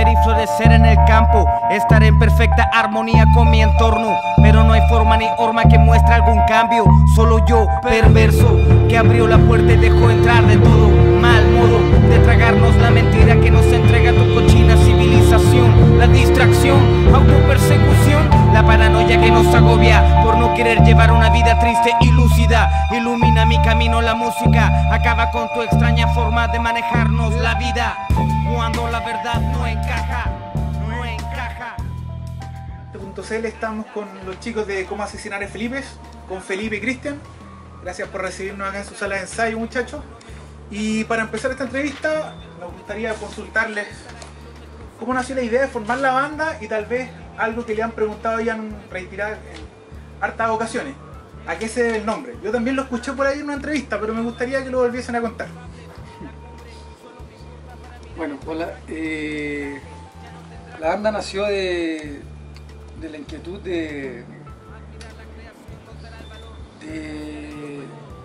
y florecer en el campo, estar en perfecta armonía con mi entorno, pero no hay forma ni horma que muestre algún cambio, solo yo, perverso, que abrió la puerta y dejó entrar de todo, mal modo de tragarnos la mentira que nos entrega tu cochina civilización, la distracción, autopersecución, la paranoia que nos agobia por no querer llevar una vida triste y lúcida, ilumina mi camino la música, acaba con tu extraña forma de manejarnos la vida cuando la verdad no encaja, no encaja. Este .cl estamos con los chicos de Cómo Asesinar a Felipe, con Felipe y Cristian. Gracias por recibirnos acá en su sala de ensayo, muchachos. Y para empezar esta entrevista, nos gustaría consultarles cómo nació la idea de formar la banda y tal vez algo que le han preguntado y han retirado en hartas ocasiones. ¿A qué se debe el nombre? Yo también lo escuché por ahí en una entrevista, pero me gustaría que lo volviesen a contar. Bueno, hola, pues eh, la, banda nació de, la inquietud de,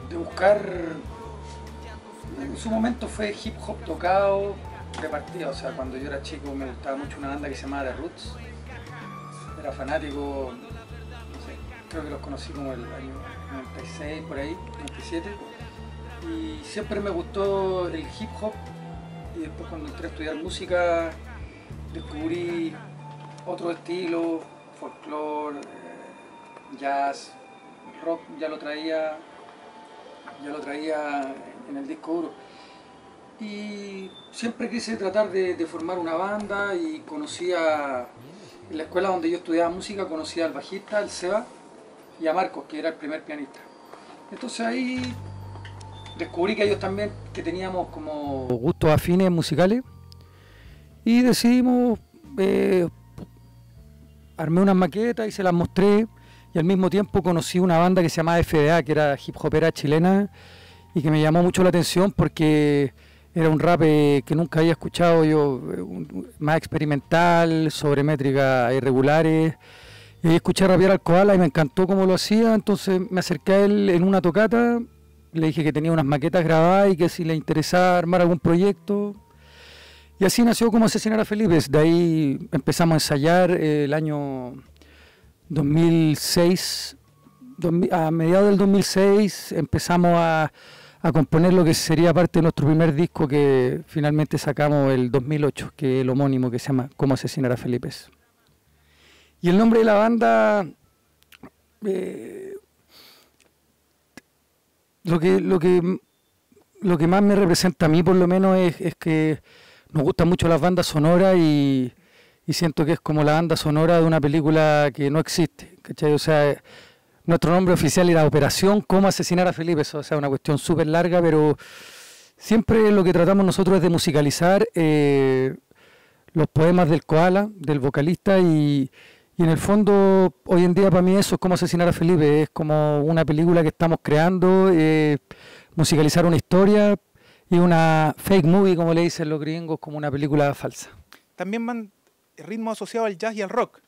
de, buscar, en su momento fue hip hop tocado de partida, o sea, cuando yo era chico me gustaba mucho una banda que se llamaba The Roots, era fanático, creo que los conocí como el año 96, por ahí, 97, y siempre me gustó el hip hop después cuando entré a estudiar música descubrí otro estilo, folclore, eh, jazz, rock ya lo traía, ya lo traía en el disco duro. Y siempre quise tratar de, formar una banda y conocía en la escuela donde yo estudiaba música conocía al bajista, el Seba y a Marcos, que era el primer pianista. Entonces ahí descubrí que ellos también, que teníamos como... Gustos afines musicales. Y decidimos, eh, armé unas maquetas y se las mostré. Y al mismo tiempo conocí una banda que se llamaba FDA, que era hip hopera chilena, y que me llamó mucho la atención porque era un rap eh, que nunca había escuchado yo, eh, más experimental, sobre métricas irregulares. Y escuché rapear al koala y me encantó cómo lo hacía, entonces me acerqué a él en una tocata le dije que tenía unas maquetas grabadas y que si le interesaba armar algún proyecto. Y así nació como asesinar a Felipe. De ahí empezamos a ensayar eh, el año 2006. a mediados del 2006 empezamos a, componer lo que sería parte de nuestro primer disco que finalmente sacamos el 2008, que es el homónimo que se llama como asesinar a Felipe. Y el nombre de la banda... Eh, lo que, lo que, lo que más me representa a mí por lo menos es, que nos gustan mucho las bandas sonoras y, siento que es como la banda sonora de una película que no existe, ¿cachai? O sea, nuestro nombre oficial era Operación Cómo asesinar a Felipe, eso, o sea, una cuestión súper larga, pero siempre lo que tratamos nosotros es de musicalizar eh, los poemas del koala, del vocalista y y en el fondo, hoy en día para mí eso es como asesinar a Felipe, es como una película que estamos creando, eh, musicalizar una historia y una fake movie, como le dicen los gringos, como una película falsa. También van ritmo asociado al jazz y al rock.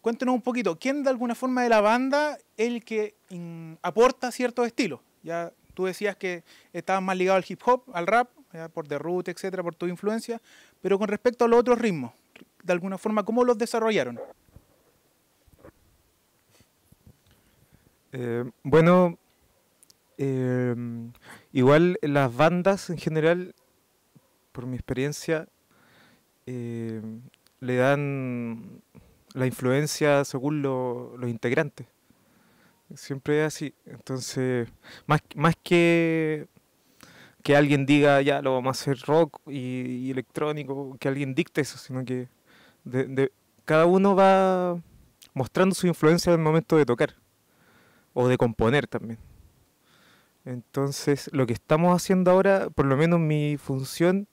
Cuéntenos un poquito, ¿quién de alguna forma de la banda es el que mm, aporta ciertos estilos? Ya tú decías que estabas más ligado al hip hop, al rap, por The Root, etcétera, por tu influencia, pero con respecto a los otros ritmos, de alguna forma, ¿cómo los desarrollaron? Eh, bueno, em, igual las bandas en general, por mi experiencia, em, le dan la influencia según los integrantes. Siempre es así. Entonces, más, más que que alguien diga ya lo vamos a hacer rock y, electrónico, que alguien dicte eso, sino que cada uno va mostrando su influencia en el momento de tocar o de componer también. Entonces, lo que estamos haciendo ahora, por lo menos mi función,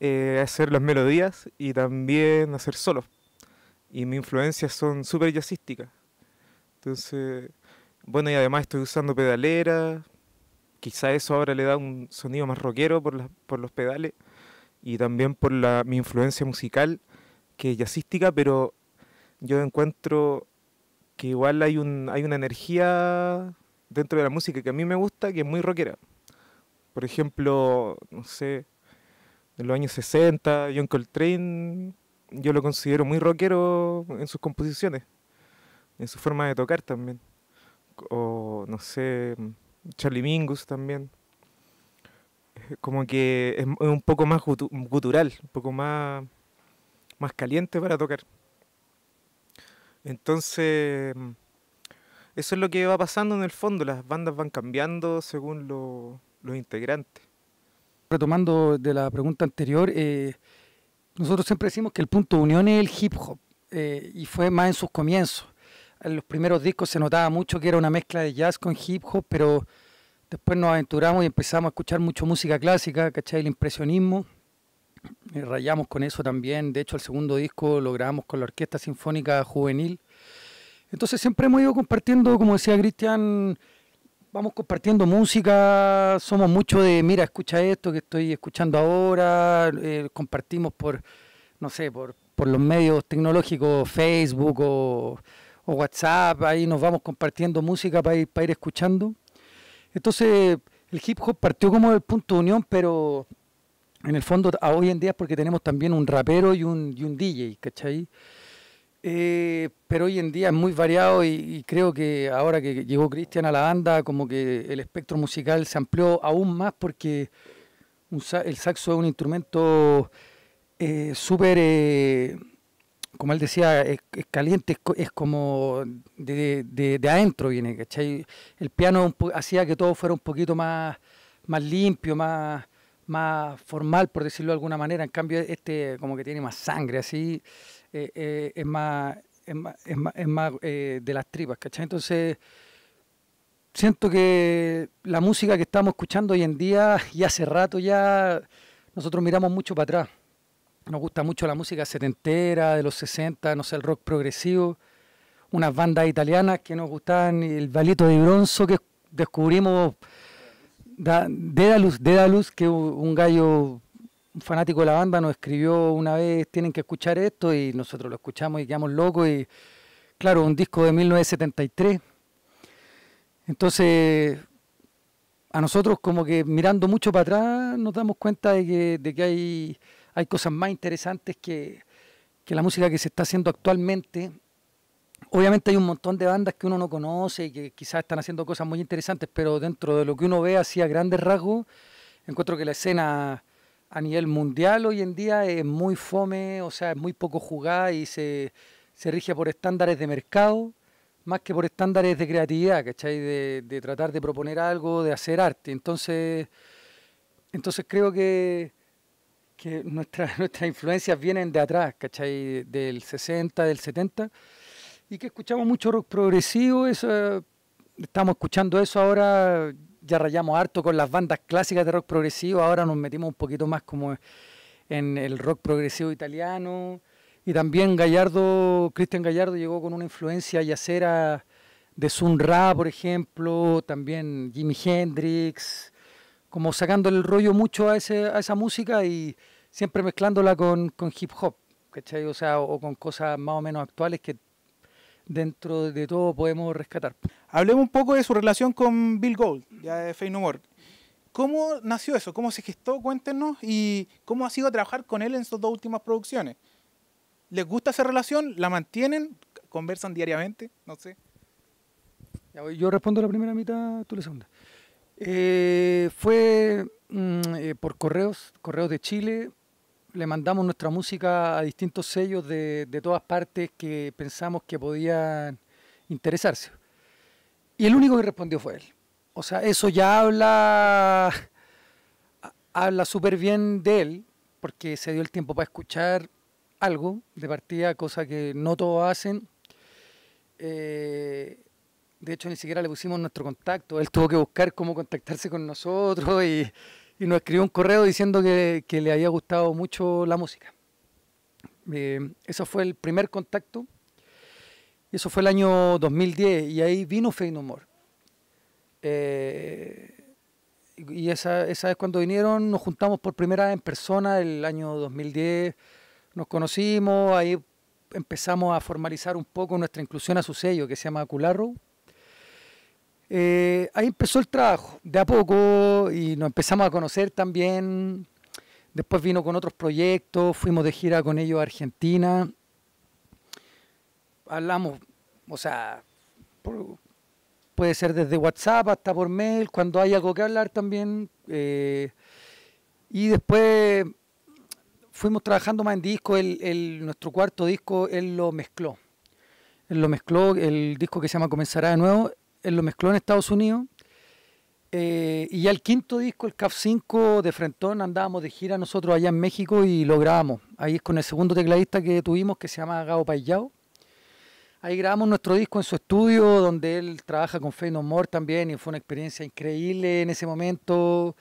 eh, es hacer las melodías y también hacer solos. Y mis influencias son súper jazzísticas. Entonces, bueno, y además estoy usando pedalera. Quizá eso ahora le da un sonido más rockero por, los pedales y también por mi influencia musical, que es jazzística, pero yo encuentro que igual hay, un, hay una energía dentro de la música que a mí me gusta, que es muy rockera. Por ejemplo, no sé, de los años 60, John Coltrane, yo lo considero muy rockero en sus composiciones, en su forma de tocar también. O, no sé, Charlie Mingus también. Eh, como que es un poco más gutural, un poco más, más caliente para tocar. Entonces, mm, eso es lo que va pasando en el fondo, las bandas van cambiando según los integrantes. Retomando de la pregunta anterior, eh, nosotros siempre decimos que el punto de unión es el hip hop, eh, y fue más en sus comienzos. En los primeros discos se notaba mucho que era una mezcla de jazz con hip hop, pero después nos aventuramos y empezamos a escuchar mucho música clásica, ¿cachai? El impresionismo. Eh, rayamos con eso también. De hecho, el segundo disco lo grabamos con la Orquesta Sinfónica Juvenil. Entonces siempre hemos ido compartiendo, como decía Cristian, vamos compartiendo música, somos mucho de, mira, escucha esto que estoy escuchando ahora, eh, compartimos por, no sé, por, por los medios tecnológicos, Facebook o, WhatsApp, ahí nos vamos compartiendo música para ir, para ir escuchando. Entonces el hip hop partió como el punto de unión, pero en el fondo hoy en día es porque tenemos también un rapero y un, un DJ, ¿cachai? Eh, pero hoy en día es muy variado y, creo que ahora que llegó Cristian a la banda, como que el espectro musical se amplió aún más porque el saxo es un instrumento eh, súper, eh, como él decía, es, caliente, es, como de, adentro viene, ¿cachai? El piano hacía que todo fuera un poquito más, más limpio, más más formal, por decirlo de alguna manera. En cambio, este como que tiene más sangre, así eh, eh, es más, es más, es más, eh, de las tripas, ¿cachai? Entonces, siento que la música que estamos escuchando hoy en día y hace rato ya nosotros miramos mucho para atrás. Nos gusta mucho la música setentera, de los 60, no sé, el rock progresivo, unas bandas italianas que nos gustaban, el Balito de Bronzo que descubrimos Da, Dedalus, Dedalus, que un gallo fanático de la banda nos escribió una vez, tienen que escuchar esto y nosotros lo escuchamos y quedamos locos y claro, un disco de 1973. Entonces, a nosotros como que mirando mucho para atrás nos damos cuenta de que, hay, hay cosas más interesantes que, que la música que se está haciendo actualmente obviamente hay un montón de bandas que uno no conoce y que quizás están haciendo cosas muy interesantes, pero dentro de lo que uno ve así a grandes rasgos, encuentro que la escena a nivel mundial hoy en día es muy fome, o sea, es muy poco jugada y se, se rige por estándares de mercado más que por estándares de creatividad, ¿cachai? De, de tratar de proponer algo, de hacer arte. Entonces, entonces creo que, que nuestra, nuestras influencias vienen de atrás, ¿cachai? Del 60, del 70 y que escuchamos mucho rock progresivo, estamos escuchando eso ahora, ya rayamos harto con las bandas clásicas de rock progresivo, ahora nos metimos un poquito más como en el rock progresivo italiano, y también Gallardo, Cristian Gallardo llegó con una influencia yacera de Sun Ra, por ejemplo, también Jimi Hendrix, como sacando el rollo mucho a, a esa música y siempre mezclándola con, con hip hop, O sea, o con cosas más o menos actuales que dentro de todo podemos rescatar. Hablemos un poco de su relación con Bill Gold, ya de Fey No More. ¿Cómo nació eso? ¿Cómo se gestó? Cuéntenos. ¿Y cómo ha sido trabajar con él en sus dos últimas producciones? ¿Les gusta esa relación? ¿La mantienen? ¿Conversan diariamente? No sé. Yo respondo la primera mitad, tú la segunda. Eh, fue mm, eh, por correos, correos de Chile, le mandamos nuestra música a distintos sellos de, de todas partes que pensamos que podían interesarse. Y el único que respondió fue él. O sea, eso ya habla, habla súper bien de él, porque se dio el tiempo para escuchar algo de partida, cosa que no todos hacen. Eh, de hecho, ni siquiera le pusimos nuestro contacto. Él tuvo que buscar cómo contactarse con nosotros y y nos escribió un correo diciendo que, le había gustado mucho la música. Ese eh, eso fue el primer contacto. Eso fue el año 2010 y ahí vino Fein No eh, y esa, esa vez cuando vinieron nos juntamos por primera vez en persona el año 2010. Nos conocimos, ahí empezamos a formalizar un poco nuestra inclusión a su sello que se llama Cularro. Eh, ahí empezó el trabajo, de a poco, y nos empezamos a conocer también. Después vino con otros proyectos, fuimos de gira con ellos a Argentina. Hablamos, o sea, puede ser desde WhatsApp hasta por mail, cuando hay algo que hablar también. Eh, y después fuimos trabajando más en disco, nuestro cuarto disco él lo mezcló. Él lo mezcló, el disco que se llama Comenzará de nuevo, él eh, lo mezcló en Estados Unidos. Eh, y ya el quinto disco, el CAF 5 de Frentón, andábamos de gira nosotros allá en México y lo grabamos. Ahí es con el segundo tecladista que tuvimos que se llama Gabo Paillao. Ahí grabamos nuestro disco en su estudio, donde él trabaja con Fey No More también, y fue una experiencia increíble en ese momento.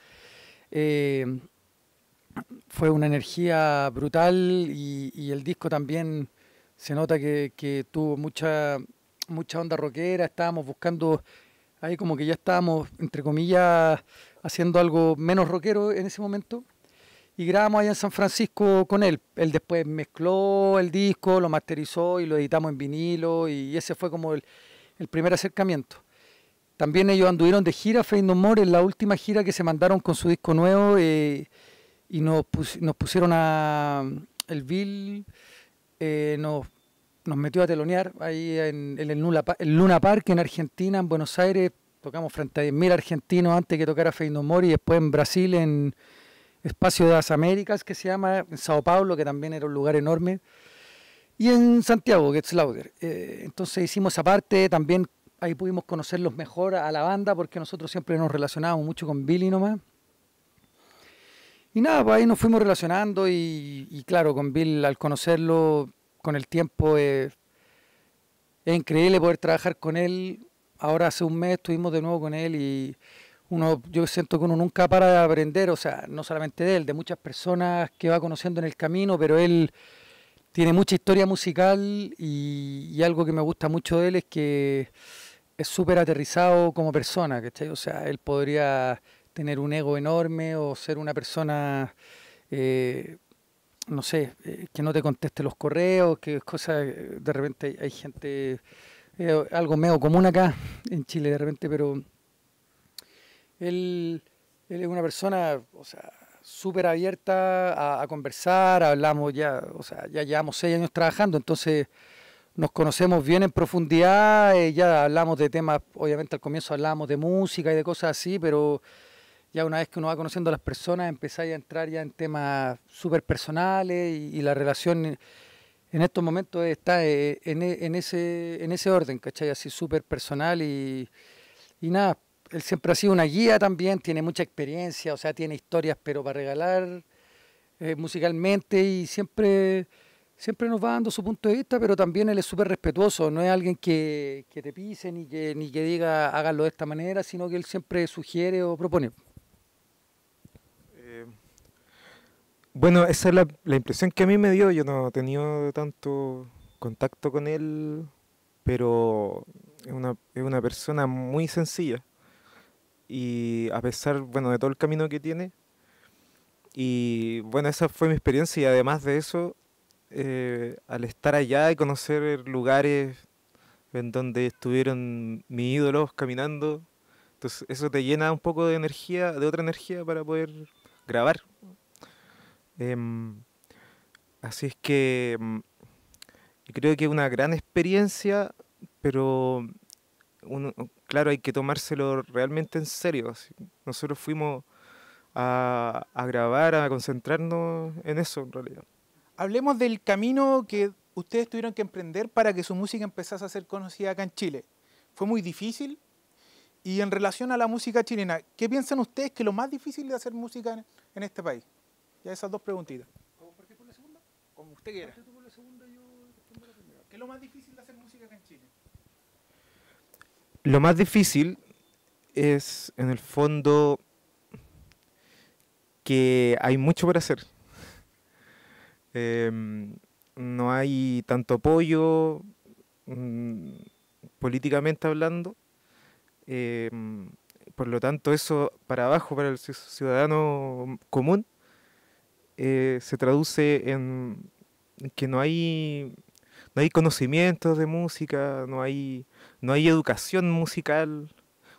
Eh, fue una energía brutal y, el disco también se nota que tuvo mucha mucha onda rockera, estábamos buscando, ahí como que ya estábamos, entre comillas, haciendo algo menos rockero en ese momento. Y grabamos allá en San Francisco con él. Él después mezcló el disco, lo masterizó y lo editamos en vinilo y ese fue como el, el primer acercamiento. También ellos anduvieron de gira fe No More en la última gira que se mandaron con su disco nuevo eh, y nos, pusieron a mm, el Bill, eh, nos nos metió a telonear ahí en, el Luna, Park en Argentina, en Buenos Aires. Tocamos frente a 10.000 argentinos antes que tocara a y después en Brasil, en Espacio de las Américas, que se llama, en Sao Paulo, que también era un lugar enorme, y en Santiago, que es eh, entonces hicimos esa parte, también ahí pudimos conocerlos mejor a la banda, porque nosotros siempre nos relacionábamos mucho con Billy nomás. Y nada, pues ahí nos fuimos relacionando y, y, claro, con Bill al conocerlo con el tiempo es increíble poder trabajar con él. Ahora hace un mes estuvimos de nuevo con él y uno, yo siento que uno nunca para de aprender, o sea, no solamente de él, de muchas personas que va conociendo en el camino, pero él tiene mucha historia musical y, algo que me gusta mucho de él es que es súper aterrizado como persona, ¿cachai? O sea, él podría tener un ego enorme o ser una persona eh, no sé, eh, que no te conteste los correos, que es cosa, eh, de repente hay, gente, eh, algo medio común acá en Chile de repente, pero él, es una persona, o sea, súper abierta a, conversar, hablamos ya, o sea, ya llevamos seis años trabajando, entonces nos conocemos bien en profundidad, ya hablamos de temas, obviamente al comienzo hablamos de música y de cosas así, pero ya una vez que uno va conociendo a las personas, empezáis a entrar ya en temas súper personales y, la relación en estos momentos está eh, e, en, ese, en ese orden, ¿cachai? Así súper personal y, nada, él siempre ha sido una guía también, tiene mucha experiencia, o sea, tiene historias, pero para regalar eh, musicalmente y siempre, siempre nos va dando su punto de vista, pero también él es súper respetuoso, no es alguien que, que, te pise ni que, ni que diga hágalo de esta manera, sino que él siempre sugiere o propone. Bueno, esa es la, impresión que a mí me dio. Yo no he tenido tanto contacto con él, pero es una, persona muy sencilla. Y a pesar, bueno, de todo el camino que tiene. Y bueno, esa fue mi experiencia. Y además de eso, eh, al estar allá y conocer lugares en donde estuvieron mis ídolos caminando, entonces eso te llena un poco de energía, de otra energía para poder grabar Em, así es que mm, creo que es una gran experiencia, pero uno, claro, hay que tomárselo realmente en serio. Nosotros fuimos a, grabar, a concentrarnos en eso en realidad. Hablemos del camino que ustedes tuvieron que emprender para que su música empezase a ser conocida acá en Chile. Fue muy difícil. Y en relación a la música chilena, ¿qué piensan ustedes que es lo más difícil de hacer música en este país? Ya esas dos preguntitas. por partir por la segunda? Como usted quiera. por la segunda, yo respondo la ¿Qué es lo más difícil de hacer música acá en Chile? Lo más difícil es, en el fondo, que hay mucho por hacer. Em, no hay tanto apoyo mm, políticamente hablando. Em, por lo tanto, eso para abajo, para el ciudadano común, eh, se traduce en que no hay, no hay conocimientos de música, no hay, no hay educación musical.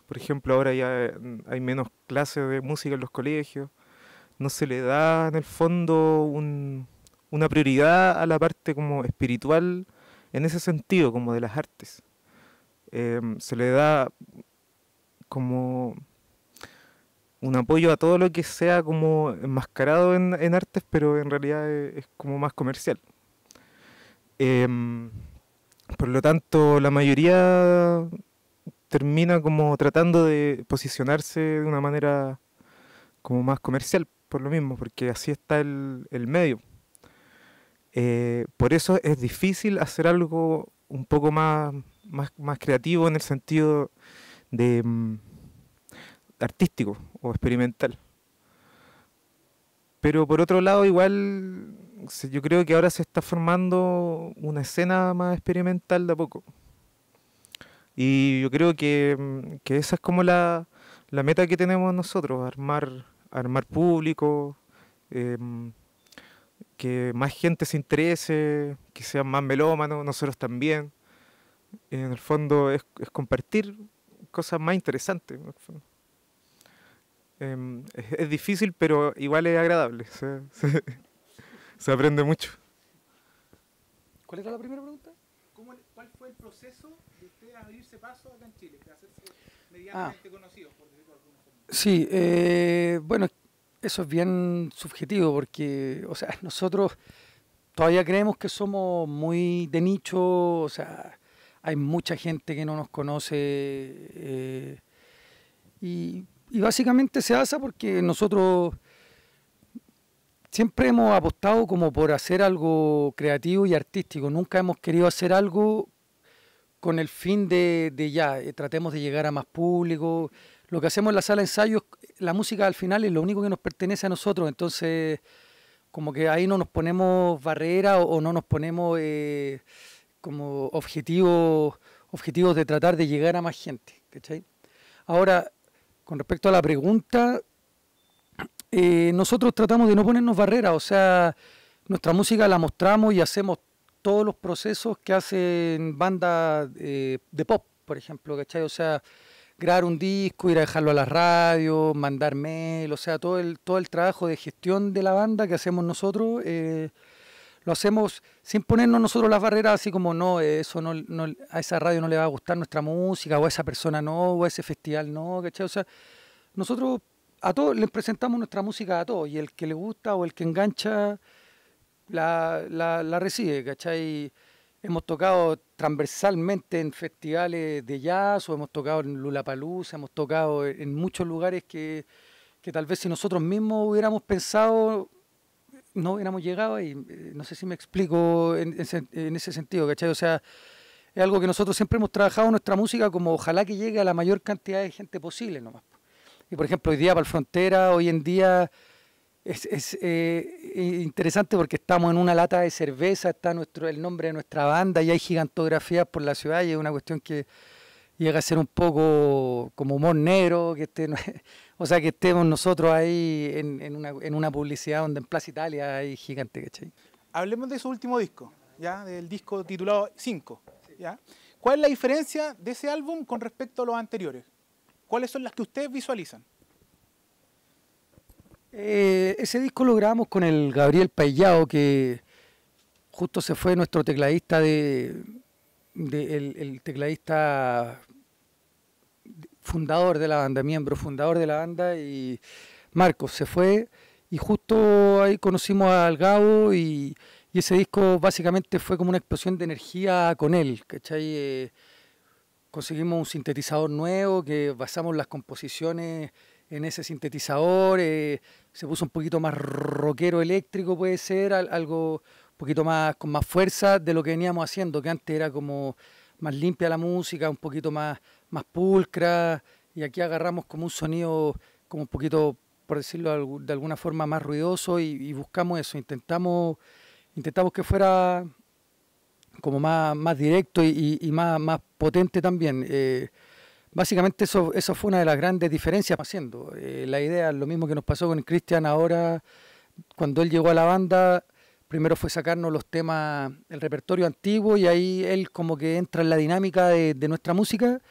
Por ejemplo, ahora ya hay menos clases de música en los colegios. No se le da en el fondo una prioridad a la parte como espiritual en ese sentido, como de las artes. Em, se le da como un apoyo a todo lo que sea como enmascarado en, artes, pero en realidad e, es, como más comercial. Em, por lo tanto, la mayoría termina como tratando de posicionarse de una manera como más comercial, por lo mismo, porque así está el, medio. Eh, por eso es difícil hacer algo un poco más, más creativo en el sentido de mm, artístico o experimental. Pero por otro lado, igual yo creo que ahora se está formando una escena más experimental de a poco. Y yo creo que, mm, que esa es como la, la, meta que tenemos nosotros, armar, armar público, em, que más gente se interese, que sean más melómanos, nosotros también. En el fondo es, es compartir cosas más interesantes. Em, es, difícil, pero igual es agradable. Se, aprende mucho. ¿Cuál era la primera pregunta? ¿Cómo, ¿Cuál fue el proceso de usted a abrirse paso acá en Chile, de hacerse ah. medianamente conocido, por Sí, eh, bueno, eso es bien subjetivo porque, o sea, nosotros todavía creemos que somos muy de nicho, o sea, hay mucha gente que no nos conoce eh, y y básicamente se hace porque nosotros siempre hemos apostado como por hacer algo creativo y artístico. Nunca hemos querido hacer algo con el fin de, ya, eh, tratemos de llegar a más público. Lo que hacemos en la sala de ensayos, la música al final es lo único que nos pertenece a nosotros. Entonces, como que ahí no nos ponemos barreras o, no nos ponemos eh, como objetivos, objetivos de tratar de llegar a más gente. ¿cachai? Ahora, con respecto a la pregunta, eh, nosotros tratamos de no ponernos barreras, o sea, nuestra música la mostramos y hacemos todos los procesos que hacen bandas eh, de pop, por ejemplo, ¿cachai? O sea, grabar un disco, ir a dejarlo a la radio, mandar mail, o sea, todo el, todo el trabajo de gestión de la banda que hacemos nosotros. Eh, lo hacemos sin ponernos nosotros las barreras, así como no, eso no, a esa radio no le va a gustar nuestra música, o a esa persona no, o a ese festival no, ¿cachai? O sea, nosotros a todos les presentamos nuestra música a todos, y el que le gusta o el que engancha la, la, recibe, ¿cachai? Hemos tocado transversalmente en festivales de jazz, o hemos tocado en Lulapalooza, hemos tocado en muchos lugares que, que tal vez si nosotros mismos hubiéramos pensado no hubiéramos llegado y eh, no sé si me explico en, ese sentido, ¿cachai? O sea, es algo que nosotros siempre hemos trabajado nuestra música como ojalá que llegue a la mayor cantidad de gente posible nomás. Y por ejemplo, hoy día para Frontera, hoy en día es, eh, interesante porque estamos en una lata de cerveza, está nuestro, el nombre de nuestra banda y hay gigantografías por la ciudad y es una cuestión que llega a ser un poco como humor negro, que este, no es... O sea, que estemos nosotros ahí en, una, publicidad donde en Plaza Italia hay gigante, ¿cachai? Hablemos de su último disco, ¿ya? Del disco titulado 5, ¿ya? ¿Cuál es la diferencia de ese álbum con respecto a los anteriores? ¿Cuáles son las que ustedes visualizan? Eh, ese disco lo grabamos con el Gabriel Paillao, que justo se fue nuestro tecladista de, el, el, tecladista fundador de la banda, miembro fundador de la banda, y Marcos se fue y justo ahí conocimos al Gabo y, ese disco básicamente fue como una explosión de energía con él, ¿cachai? Eh, conseguimos un sintetizador nuevo que basamos las composiciones en ese sintetizador, eh, se puso un poquito más rockero eléctrico puede ser, algo un poquito más con más fuerza de lo que veníamos haciendo, que antes era como más limpia la música, un poquito más más pulcra y aquí agarramos como un sonido como un poquito, por decirlo de alguna forma, más ruidoso y, buscamos eso, intentamos, intentamos que fuera como más, más directo y, más, más potente también. Eh, básicamente eso, eso fue una de las grandes diferencias haciendo. Eh, la idea, lo mismo que nos pasó con Cristian ahora, cuando él llegó a la banda, primero fue sacarnos los temas, el repertorio antiguo y ahí él como que entra en la dinámica de nuestra música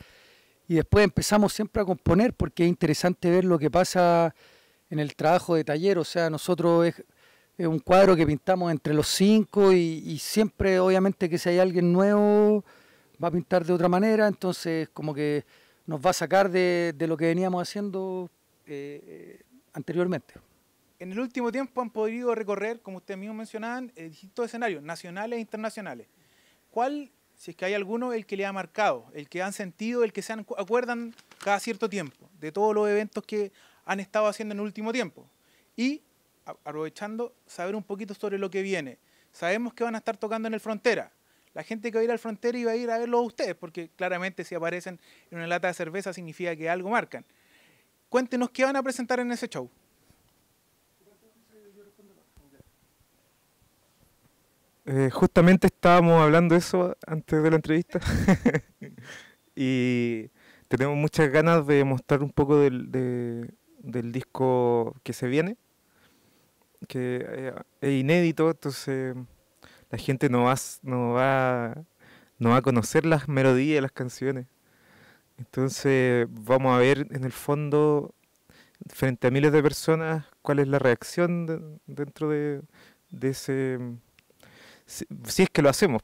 y después empezamos siempre a componer porque es interesante ver lo que pasa en el trabajo de taller, o sea, nosotros es, un cuadro que pintamos entre los cinco y, siempre obviamente que si hay alguien nuevo va a pintar de otra manera, entonces como que nos va a sacar de, lo que veníamos haciendo eh, eh, anteriormente. En el último tiempo han podido recorrer, como ustedes mismos mencionaban, eh, distintos escenarios, nacionales e internacionales. ¿Cuál si es que hay alguno, el que le ha marcado, el que han sentido, el que se acuerdan cada cierto tiempo de todos los eventos que han estado haciendo en el último tiempo. Y aprovechando, saber un poquito sobre lo que viene. Sabemos que van a estar tocando en el Frontera. La gente que va a ir al Frontera iba a ir a verlo a ustedes, porque claramente si aparecen en una lata de cerveza significa que algo marcan. Cuéntenos qué van a presentar en ese show. Eh, justamente estábamos hablando eso antes de la entrevista y tenemos muchas ganas de mostrar un poco del, disco que se viene, que eh, es inédito, entonces la gente no va, no va, no va a conocer las melodías, las canciones. Entonces vamos a ver en el fondo, frente a miles de personas, cuál es la reacción dentro de ese si, es que lo hacemos,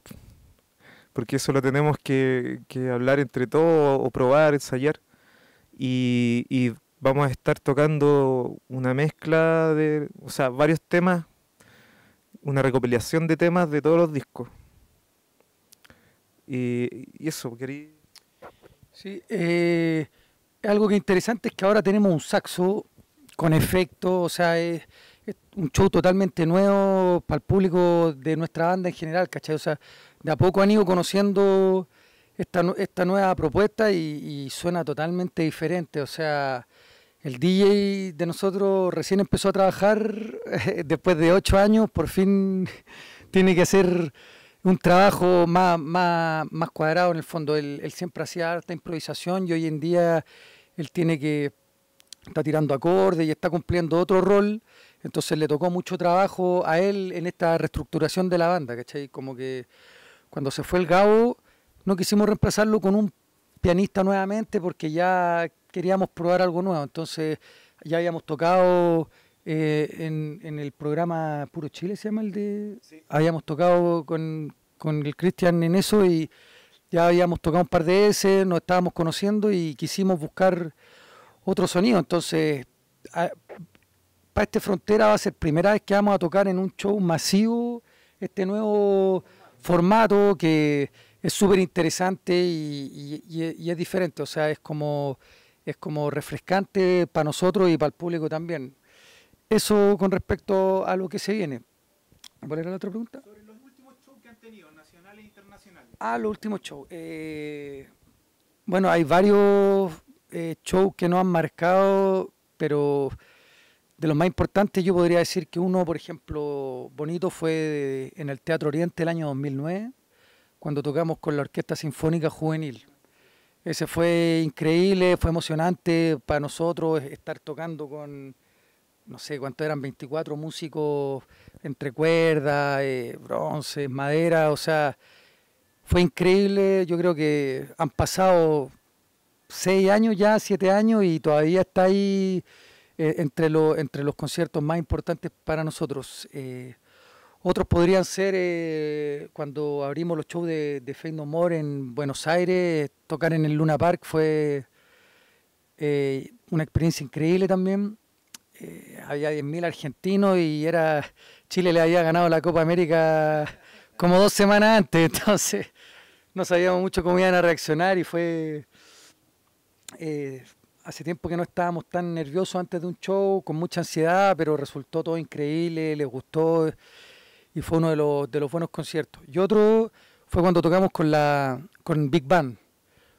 porque eso lo tenemos que, hablar entre todos o probar, ensayar, y, vamos a estar tocando una mezcla de, o sea, varios temas, una recopilación de temas de todos los discos. Y, eso, querido. Sí, eh, algo que interesante es que ahora tenemos un saxo con efecto, o sea, es un show totalmente nuevo para el público de nuestra banda en general, ¿cachai? O sea, de a poco han ido conociendo esta, nueva propuesta y, suena totalmente diferente, o sea... El DJ de nosotros recién empezó a trabajar después de ocho años, por fin tiene que hacer un trabajo más, cuadrado en el fondo. Él, siempre hacía harta improvisación y hoy en día él tiene que está tirando acordes y está cumpliendo otro rol entonces le tocó mucho trabajo a él en esta reestructuración de la banda, ¿cachai? Como que cuando se fue el Gabo, no quisimos reemplazarlo con un pianista nuevamente porque ya queríamos probar algo nuevo. Entonces ya habíamos tocado eh, en, el programa Puro Chile, se llama el de... Habíamos tocado con, el Cristian en eso y ya habíamos tocado un par de ese, nos estábamos conociendo y quisimos buscar otro sonido. Entonces, para este Frontera va a ser primera vez que vamos a tocar en un show masivo este nuevo formato que es súper interesante y, es diferente, o sea, es como, es como refrescante para nosotros y para el público también. Eso con respecto a lo que se viene. ¿Cuál era la otra pregunta? Sobre los últimos shows que han tenido, nacionales e internacionales. Ah, los últimos shows. Eh, bueno, hay varios eh, shows que nos han marcado, pero de los más importantes, yo podría decir que uno, por ejemplo, bonito fue en el Teatro Oriente el año 2009, cuando tocamos con la Orquesta Sinfónica Juvenil. Ese fue increíble, fue emocionante para nosotros estar tocando con, no sé cuántos eran, 24 músicos entre cuerdas, eh, bronce, madera, o sea, fue increíble. Yo creo que han pasado seis años ya, siete años y todavía está ahí eh, entre, entre los conciertos más importantes para nosotros. Eh, otros podrían ser eh, cuando abrimos los shows de, de Fade More en Buenos Aires, tocar en el Luna Park fue una experiencia increíble también. había 10.000 argentinos y era Chile le había ganado la Copa América como dos semanas antes, entonces no sabíamos mucho cómo iban a reaccionar y fue hace tiempo que no estábamos tan nerviosos antes de un show, con mucha ansiedad, pero resultó todo increíble, les gustó y fue uno de los, de los buenos conciertos. Y otro fue cuando tocamos con la con Big Band,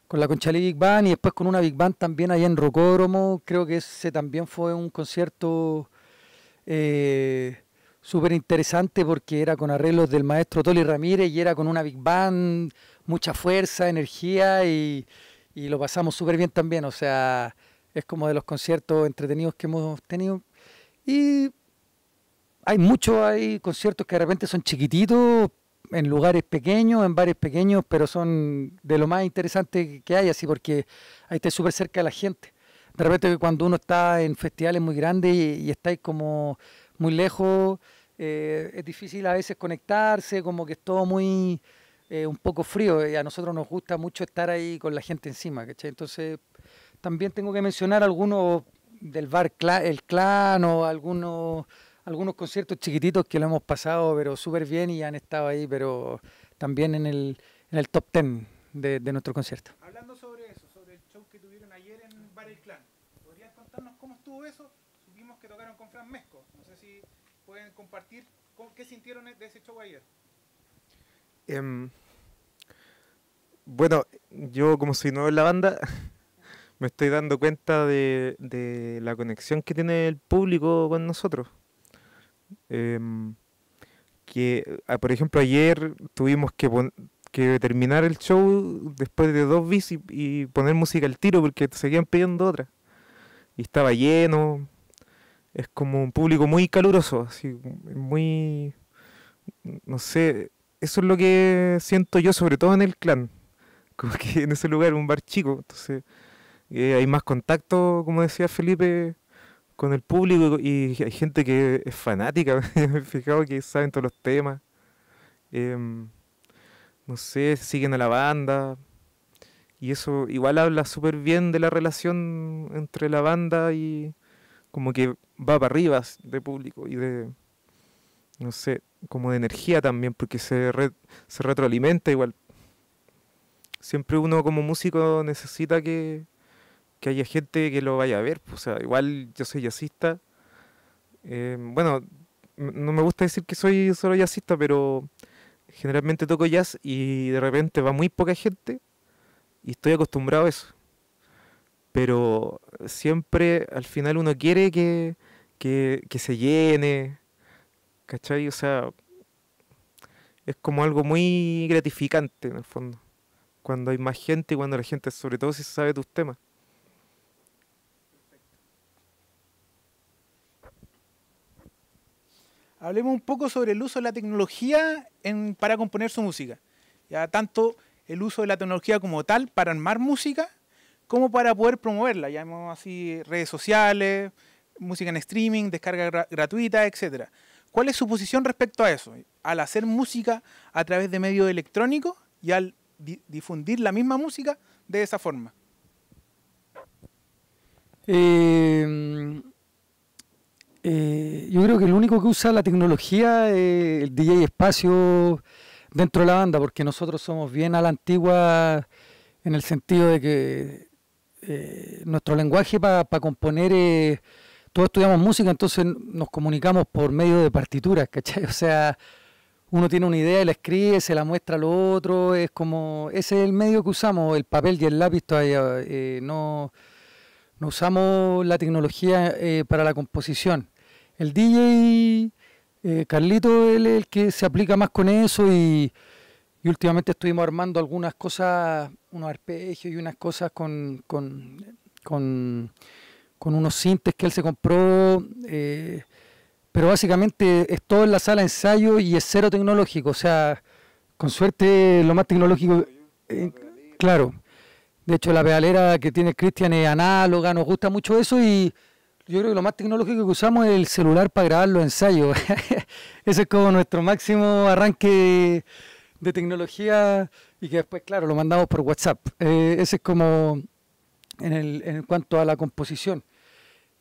con la Conchalí Big Band y después con una Big Band también allá en Rocódromo. Creo que ese también fue un concierto eh, súper interesante porque era con arreglos del maestro Toli Ramírez y era con una Big Band, mucha fuerza, energía y y lo pasamos súper bien también, o sea, es como de los conciertos entretenidos que hemos tenido. Y hay muchos, hay conciertos que de repente son chiquititos, en lugares pequeños, en bares pequeños, pero son de lo más interesante que hay, así porque ahí está súper cerca de la gente. De repente cuando uno está en festivales muy grandes y, estáis como muy lejos, eh, es difícil a veces conectarse, como que es todo muy un poco frío. Y a nosotros nos gusta mucho estar ahí con la gente encima, ¿cachai? Entonces, también tengo que mencionar algunos del bar El Clan o algunos, algunos conciertos chiquititos que lo hemos pasado, pero súper bien y han estado ahí, pero también en el, en el top ten de, nuestro concierto. Hablando sobre eso, sobre el show que tuvieron ayer en Bar El Clan, ¿podrías contarnos cómo estuvo eso? Supimos que tocaron con Fran Mesco. No sé si pueden compartir qué sintieron de ese show ayer. Em, bueno, yo como soy nuevo en la banda, me estoy dando cuenta de, la conexión que tiene el público con nosotros. Em, que, ah, por ejemplo, ayer tuvimos que, que terminar el show después de dos bis y, y, poner música al tiro porque seguían pidiendo otra. Y estaba lleno. Es como un público muy caluroso, así, muy. No sé, eso es lo que siento yo, sobre todo en el clan. Como que en ese lugar, un bar chico, entonces eh, hay más contacto, como decía Felipe, con el público y hay gente que es fanática, me fijado que saben todos los temas. Em, no sé, siguen a la banda. Y eso igual habla súper bien de la relación entre la banda y como que va para arriba de público y de, no sé, como de energía también, porque se, se retroalimenta igual. Siempre uno como músico necesita que, que haya gente que lo vaya a ver. Pues, o sea, igual yo soy jazzista. Eh, bueno, no me gusta decir que soy solo jazzista, pero generalmente toco jazz y de repente va muy poca gente y estoy acostumbrado a eso. Pero siempre al final uno quiere que, que se llene, ¿Cachai? O sea, es como algo muy gratificante en el fondo. Cuando hay más gente y cuando la gente, sobre todo, si se sabe tus temas. Hablemos un poco sobre el uso de la tecnología para componer su música. Ya tanto el uso de la tecnología como tal para armar música, como para poder promoverla, Ya llamamos así redes sociales, música en streaming, descarga gratuita, etcétera. ¿Cuál es su posición respecto a eso? Al hacer música a través de medios electrónicos y al difundir la misma música de esa forma. Eh, eh, yo creo que lo único que usa la tecnología es el DJ Espacio dentro de la banda, porque nosotros somos bien a la antigua en el sentido de que eh, nuestro lenguaje para componer es todos estudiamos música, entonces nos comunicamos por medio de partituras, ¿cachai? O sea, uno tiene una idea la escribe, se la muestra a lo otro, es como, ese es el medio que usamos, el papel y el lápiz todavía, eh, no, no, usamos la tecnología eh, para la composición. El DJ, eh, Carlito, es el que se aplica más con eso y, últimamente estuvimos armando algunas cosas, unos arpegios y unas cosas con, con con unos cintes que él se compró, eh, pero básicamente es todo en la sala de ensayo y es cero tecnológico, o sea, con suerte lo más tecnológico, eh, claro. De hecho, la pedalera que tiene Cristian es análoga, nos gusta mucho eso y yo creo que lo más tecnológico que usamos es el celular para grabar los ensayos. Ese es como nuestro máximo arranque de tecnología y que después, claro, lo mandamos por WhatsApp. Eh, ese es como en, en cuanto a la composición.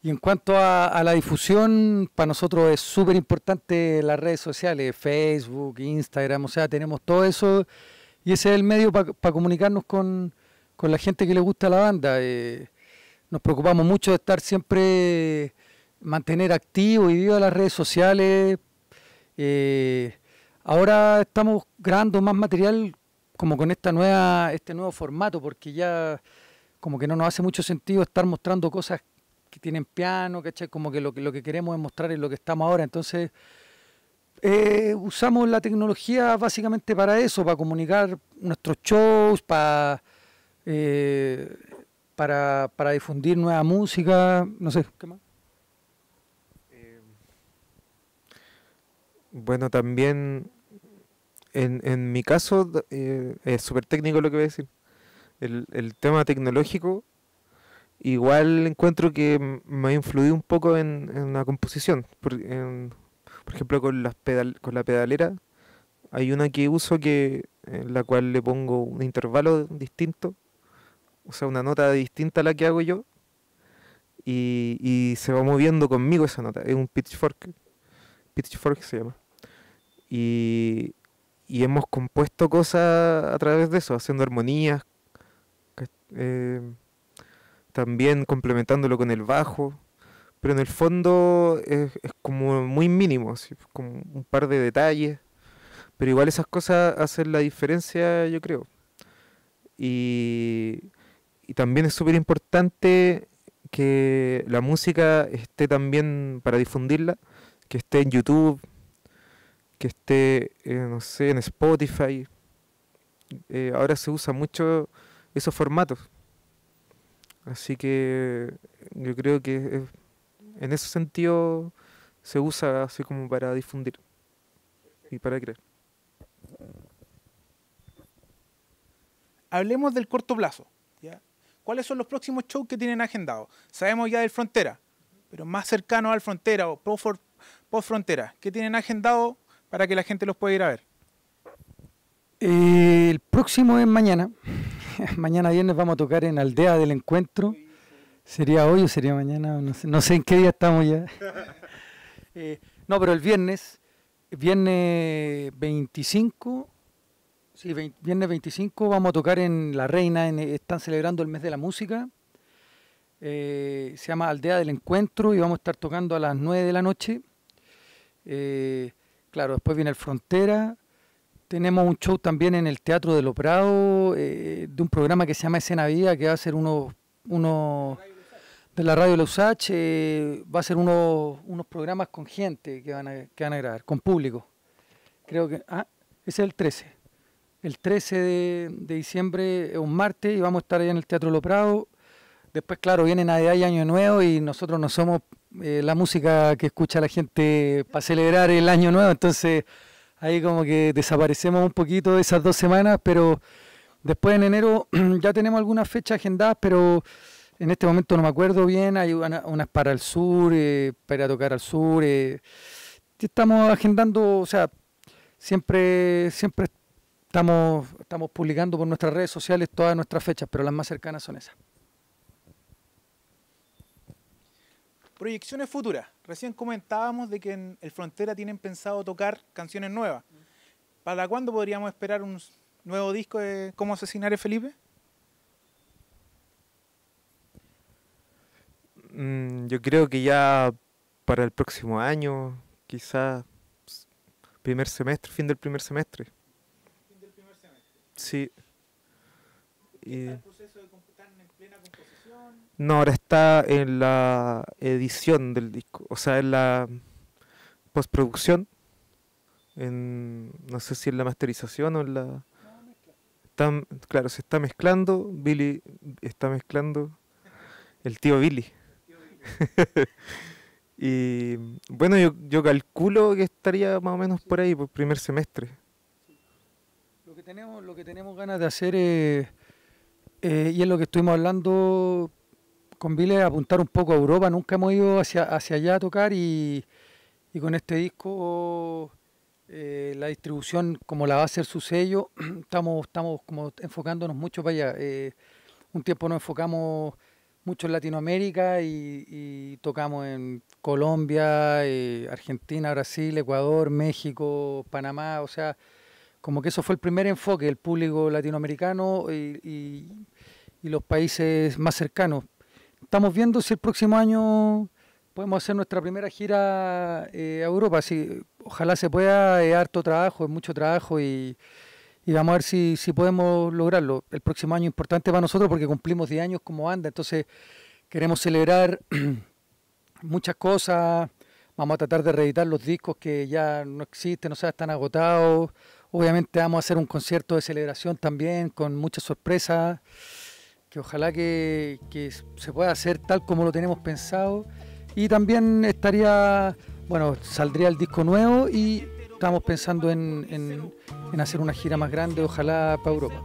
Y en cuanto a, la difusión, para nosotros es súper importante las redes sociales, Facebook, Instagram, o sea, tenemos todo eso y ese es el medio para comunicarnos con, la gente que le gusta la banda. Eh, nos preocupamos mucho de estar siempre, mantener activo y vivo las redes sociales. Eh, ahora estamos grabando más material como con esta nueva, este nuevo formato, porque ya como que no nos hace mucho sentido estar mostrando cosas que tienen piano, ¿cachai? Como que lo, que lo que queremos es mostrar es lo que estamos ahora. Entonces, eh, usamos la tecnología básicamente para eso, para comunicar nuestros shows, eh, para, para, difundir nueva música, no sé, ¿qué más? Eh, bueno, también en, mi caso es súper técnico lo que voy a decir. El, el tema tecnológico igual encuentro que me ha influido un poco en, en la composición. Por, por ejemplo, con, las pedal, con la pedalera hay una que uso que en la cual le pongo un intervalo distinto, o sea, una nota distinta a la que hago yo, y, y se va moviendo conmigo esa nota. Es un pitchfork, pitchfork se llama. Y, y hemos compuesto cosas a través de eso, haciendo armonías. Eh, también complementándolo con el bajo, pero en el fondo es, como muy mínimo, como un par de detalles, pero igual esas cosas hacen la diferencia, yo creo. Y, también es súper importante que la música esté también para difundirla, que esté en YouTube, que esté, eh, no sé, en Spotify. Eh, ahora se usa mucho esos formatos Así que yo creo que en ese sentido se usa así como para difundir y para creer. Hablemos del corto plazo. ¿ya? ¿Cuáles son los próximos shows que tienen agendados? Sabemos ya del Frontera, pero más cercano al Frontera o post Frontera, ¿qué tienen agendado para que la gente los pueda ir a ver? Eh, el próximo es mañana. mañana viernes vamos a tocar en Aldea del Encuentro. ¿Sería hoy o sería mañana? No sé, en qué día estamos ya. Eh, no, pero el viernes, viernes 25, sí, viernes 25 vamos a tocar en La Reina, eh, están celebrando el mes de la música. Eh, se llama Aldea del Encuentro y vamos a estar tocando a las 9 de la noche. claro, después viene el Frontera, tenemos un show también en el Teatro del Oprado eh, de un programa que se llama Escena Vida, que va a ser uno, de la radio Lausach, H, eh, va a ser unos programas con gente que van, a, van a grabar, con público. Creo que. Ah, ese es el 13. El 13 de, diciembre es un martes y vamos a estar allá en el Teatro Prado. Después, claro, viene Navidad y Año Nuevo y nosotros no somos eh, la música que escucha la gente para celebrar el Año Nuevo, entonces Ahí como que desaparecemos un poquito de esas dos semanas, pero después en enero ya tenemos algunas fechas agendadas, pero en este momento no me acuerdo bien. Hay unas para el sur, eh, para tocar al sur. Eh, estamos agendando, o sea, siempre, siempre estamos, estamos publicando por nuestras redes sociales todas nuestras fechas, pero las más cercanas son esas. Proyecciones futuras. Recién comentábamos de que en el Frontera tienen pensado tocar canciones nuevas. ¿Para cuándo podríamos esperar un nuevo disco de Cómo asesinar a Felipe? Mm, yo creo que ya para el próximo año, quizás primer semestre, fin del primer semestre. Fin del primer semestre. Sí. No, ahora está en la edición del disco, o sea, en la postproducción, no sé si en la masterización o en la... tan claro, se está mezclando, Billy está mezclando, el tío Billy. Y bueno, yo, calculo que estaría más o menos por ahí, por primer semestre. Lo que tenemos, lo que tenemos ganas de hacer es, eh, y es lo que estuvimos hablando con Vile apuntar un poco a Europa, nunca hemos ido hacia, hacia allá a tocar y, con este disco eh, la distribución como la va a hacer su sello, estamos, estamos como enfocándonos mucho para allá. Eh, un tiempo nos enfocamos mucho en Latinoamérica y, tocamos en Colombia, eh, Argentina, Brasil, Ecuador, México, Panamá, o sea, como que eso fue el primer enfoque, el público latinoamericano y los países más cercanos estamos viendo si el próximo año podemos hacer nuestra primera gira eh, a Europa. Si, ojalá se pueda, es harto trabajo, es mucho trabajo y, vamos a ver si, si, podemos lograrlo. El próximo año es importante para nosotros porque cumplimos 10 años como banda, entonces queremos celebrar muchas cosas. Vamos a tratar de reeditar los discos que ya no existen, o sea, están agotados. Obviamente vamos a hacer un concierto de celebración también con muchas sorpresas que ojalá que, se pueda hacer tal como lo tenemos pensado. Y también estaría, bueno, saldría el disco nuevo y estamos pensando en, en hacer una gira más grande, ojalá para Europa.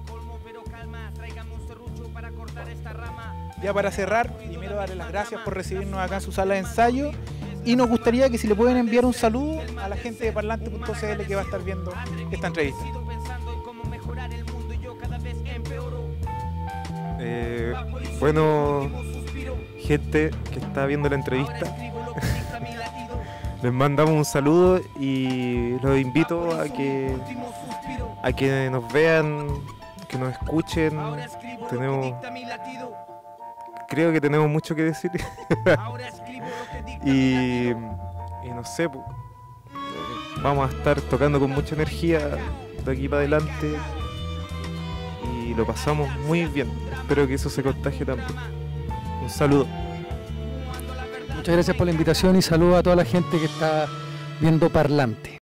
Ya para cerrar, primero darle las gracias por recibirnos acá en su sala de ensayo y nos gustaría que si le pueden enviar un saludo a la gente de parlante.cl que va a estar viendo esta entrevista. Eh, bueno, gente que está viendo la entrevista, les mandamos un saludo y los invito a que, a que nos vean, que nos escuchen. Tenemos, creo que tenemos mucho que decir. y, y no sé, vamos a estar tocando con mucha energía de aquí para adelante y lo pasamos muy bien espero que eso se contagie también. Un saludo. Muchas gracias por la invitación y saludo a toda la gente que está viendo Parlante.